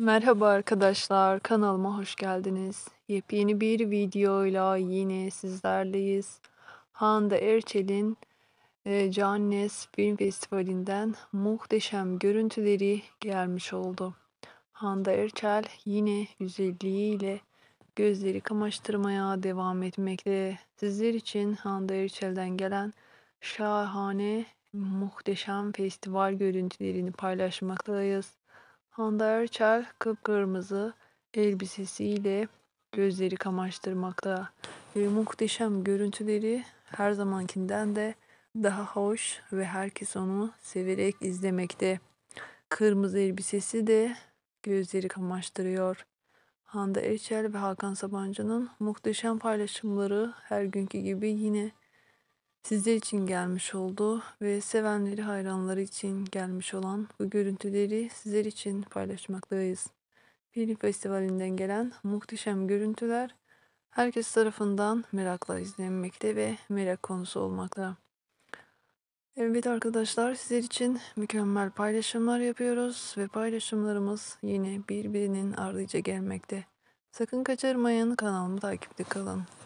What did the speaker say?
Merhaba arkadaşlar, kanalıma hoş geldiniz. Yepyeni bir videoyla yine sizlerleyiz. Hande Erçel'in e, Cannes Film Festivali'nden muhteşem görüntüleri gelmiş oldu. Hande Erçel yine güzelliğiyle gözleri kamaştırmaya devam etmekte. Sizler için Hande Erçel'den gelen şahane muhteşem festival görüntülerini paylaşmaktayız. Hande Erçel kıpkırmızı elbisesiyle gözleri kamaştırmakta ve muhteşem görüntüleri her zamankinden de daha hoş ve herkes onu severek izlemekte. Kırmızı elbisesi de gözleri kamaştırıyor. Hande Erçel ve Hakan Sabancı'nın muhteşem paylaşımları her günkü gibi yine sizler için gelmiş oldu ve sevenleri hayranları için gelmiş olan bu görüntüleri sizler için paylaşmaktayız. Film Festivali'nden gelen muhteşem görüntüler herkes tarafından merakla izlenmekte ve merak konusu olmakta. Evet arkadaşlar sizler için mükemmel paylaşımlar yapıyoruz ve paylaşımlarımız yine birbirinin ardıca gelmekte. Sakın kaçırmayın kanalımı takipte kalın.